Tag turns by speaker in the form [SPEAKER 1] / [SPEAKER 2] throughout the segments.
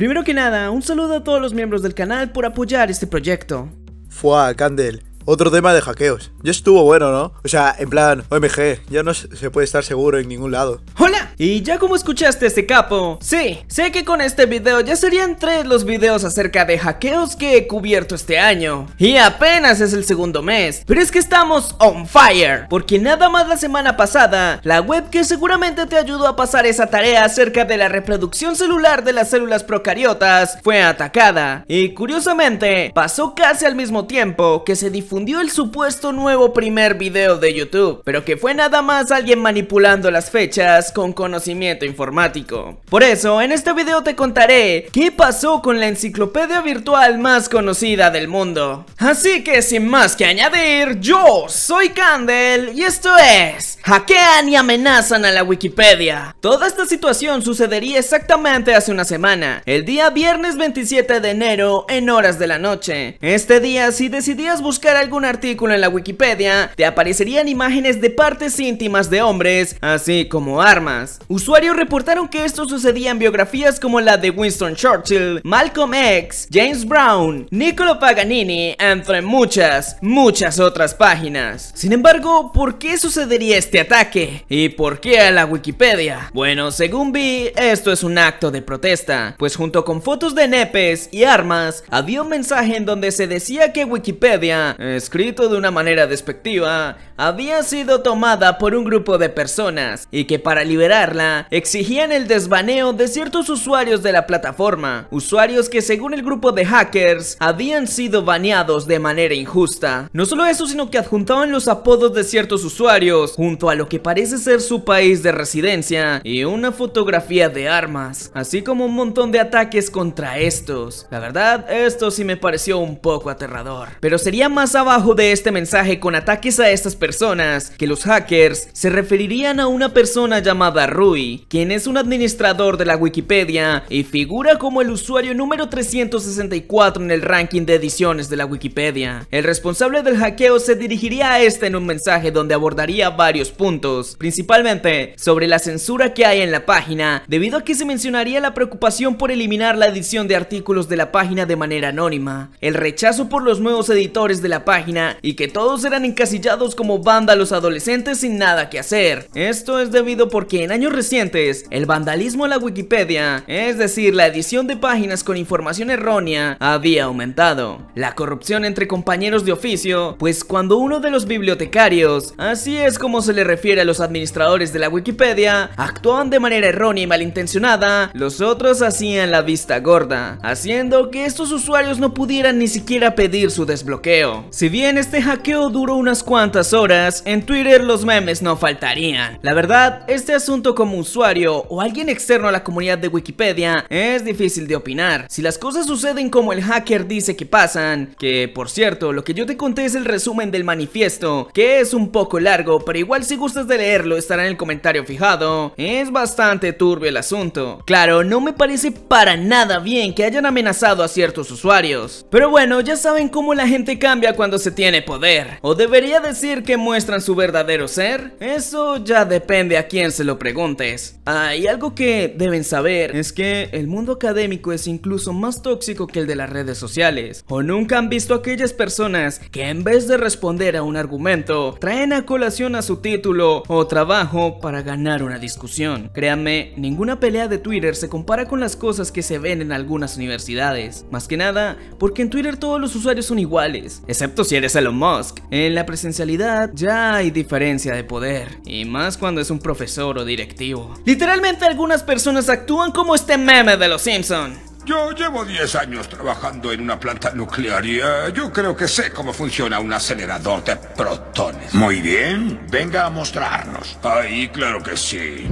[SPEAKER 1] Primero que nada, un saludo a todos los miembros del canal por apoyar este proyecto. Fua, Candel, otro tema de hackeos. Ya estuvo bueno, ¿no? O sea, en plan, OMG, ya no se puede estar seguro en ningún lado. ¡Hola! Y ya como escuchaste este capo, sí, sé que con este video ya serían tres los videos acerca de hackeos que he cubierto este año. Y apenas es el segundo mes, pero es que estamos on fire, porque nada más la semana pasada, la web que seguramente te ayudó a pasar esa tarea acerca de la reproducción celular de las células procariotas fue atacada. Y curiosamente, pasó casi al mismo tiempo que se difundió fundió el supuesto nuevo primer video de YouTube, pero que fue nada más alguien manipulando las fechas con conocimiento informático. Por eso, en este video te contaré qué pasó con la enciclopedia virtual más conocida del mundo. Así que sin más que añadir, yo soy Candle y esto es hackean y amenazan a la Wikipedia. Toda esta situación sucedería exactamente hace una semana, el día viernes 27 de enero en horas de la noche. Este día si decidías buscar algún artículo en la Wikipedia, te aparecerían imágenes de partes íntimas de hombres, así como armas. Usuarios reportaron que esto sucedía en biografías como la de Winston Churchill, Malcolm X, James Brown, Niccolo Paganini, entre muchas, muchas otras páginas. Sin embargo, ¿por qué sucedería esto? este ataque? ¿Y por qué a la Wikipedia? Bueno, según vi, esto es un acto de protesta, pues junto con fotos de nepes y armas, había un mensaje en donde se decía que Wikipedia, escrito de una manera despectiva, había sido tomada por un grupo de personas y que para liberarla exigían el desbaneo de ciertos usuarios de la plataforma, usuarios que según el grupo de hackers habían sido baneados de manera injusta. No solo eso, sino que adjuntaban los apodos de ciertos usuarios junto a lo que parece ser su país de residencia y una fotografía de armas, así como un montón de ataques contra estos. La verdad, esto sí me pareció un poco aterrador. Pero sería más abajo de este mensaje con ataques a estas personas que los hackers se referirían a una persona llamada Rui, quien es un administrador de la Wikipedia y figura como el usuario número 364 en el ranking de ediciones de la Wikipedia. El responsable del hackeo se dirigiría a este en un mensaje donde abordaría varios puntos, principalmente sobre la censura que hay en la página, debido a que se mencionaría la preocupación por eliminar la edición de artículos de la página de manera anónima, el rechazo por los nuevos editores de la página y que todos eran encasillados como vándalos adolescentes sin nada que hacer. Esto es debido porque en años recientes el vandalismo a la Wikipedia, es decir, la edición de páginas con información errónea, había aumentado. La corrupción entre compañeros de oficio, pues cuando uno de los bibliotecarios, así es como se le refiere a los administradores de la Wikipedia, actuaban de manera errónea y malintencionada, los otros hacían la vista gorda, haciendo que estos usuarios no pudieran ni siquiera pedir su desbloqueo. Si bien este hackeo duró unas cuantas horas, en Twitter los memes no faltarían. La verdad, este asunto como usuario o alguien externo a la comunidad de Wikipedia es difícil de opinar. Si las cosas suceden como el hacker dice que pasan, que por cierto, lo que yo te conté es el resumen del manifiesto, que es un poco largo, pero igual si gustas de leerlo estará en el comentario fijado. Es bastante turbio el asunto. Claro, no me parece para nada bien que hayan amenazado a ciertos usuarios. Pero bueno, ya saben cómo la gente cambia cuando se tiene poder. O debería decir que muestran su verdadero ser. Eso ya depende a quién se lo preguntes. Ah, y algo que deben saber es que el mundo académico es incluso más tóxico que el de las redes sociales. O nunca han visto aquellas personas que en vez de responder a un argumento, traen a colación a su título o trabajo para ganar una discusión. Créanme, ninguna pelea de Twitter se compara con las cosas que se ven en algunas universidades. Más que nada, porque en Twitter todos los usuarios son iguales, excepto si eres Elon Musk. En la presencialidad ya hay diferencia de poder, y más cuando es un profesor o directivo. Literalmente algunas personas actúan como este meme de los Simpson. Yo llevo 10 años trabajando en una planta nuclear y eh, yo creo que sé cómo funciona un acelerador de protones. Muy bien, venga a mostrarnos. Ahí, claro que sí.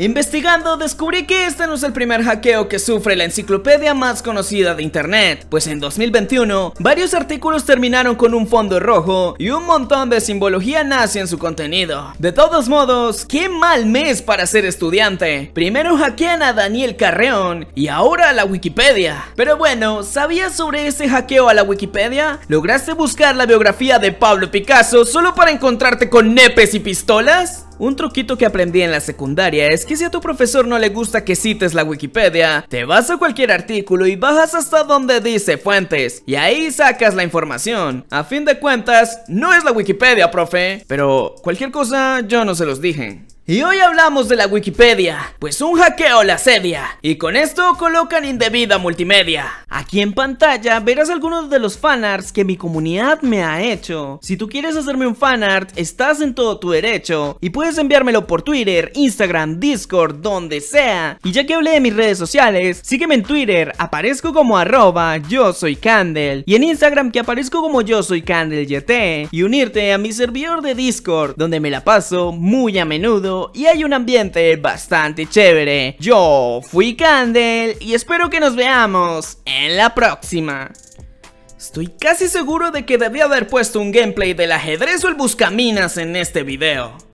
[SPEAKER 1] Investigando descubrí que este no es el primer hackeo que sufre la enciclopedia más conocida de internet, pues en 2021 varios artículos terminaron con un fondo rojo y un montón de simbología nace en su contenido. De todos modos, qué mal mes para ser estudiante. Primero hackean a Daniel Carreón y ahora a la Wikipedia. Pero bueno, ¿sabías sobre ese hackeo a la Wikipedia? ¿Lograste buscar la biografía de Pablo Picasso solo para encontrarte con nepes y pistolas? Un truquito que aprendí en la secundaria es que si a tu profesor no le gusta que cites la Wikipedia, te vas a cualquier artículo y bajas hasta donde dice fuentes, y ahí sacas la información. A fin de cuentas, no es la Wikipedia, profe. Pero cualquier cosa yo no se los dije. Y hoy hablamos de la Wikipedia, pues un hackeo la sedia Y con esto colocan indebida multimedia. Aquí en pantalla verás algunos de los fanarts que mi comunidad me ha hecho. Si tú quieres hacerme un fanart, estás en todo tu derecho. Y puedes enviármelo por Twitter, Instagram, Discord, donde sea. Y ya que hablé de mis redes sociales, sígueme en Twitter, aparezco como arroba yo soy Candle, Y en Instagram que aparezco como yo soy Candel Y unirte a mi servidor de Discord, donde me la paso muy a menudo y hay un ambiente bastante chévere. Yo fui Candel y espero que nos veamos en la próxima. Estoy casi seguro de que debía haber puesto un gameplay del ajedrez o el buscaminas en este video.